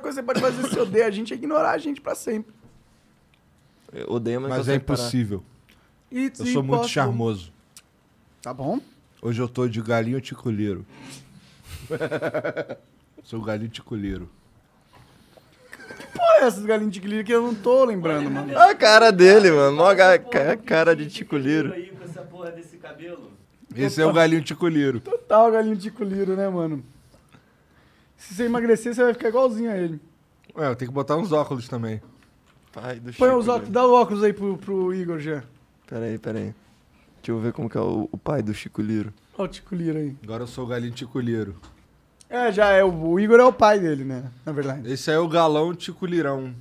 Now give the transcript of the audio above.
coisa que você pode fazer se odeia a gente é ignorar a gente pra sempre. Eu odeio, mas, mas eu é impossível. It's eu sou impossible. muito charmoso. Tá bom? Hoje eu tô de galinho ticulheiro. sou galinho ticulheiro. Que porra é essa de galinho que eu não tô lembrando, mano? Olha a cara dele, mano. Olha a cara de ticulheiro. Esse é o galinho ticulheiro. Total galinho ticulheiro, né, mano? Se você emagrecer, você vai ficar igualzinho a ele. É, eu tenho que botar uns óculos também. Pai do Põe Chico, os óculos, dá o óculos aí pro, pro Igor já. Pera aí, pera aí. Deixa eu ver como que é o, o pai do Chico Liro. Olha o Chico Liro aí. Agora eu sou o galinho Liro. É, já é. O, o Igor é o pai dele, né? Na verdade. Esse aí é o galão Lirão.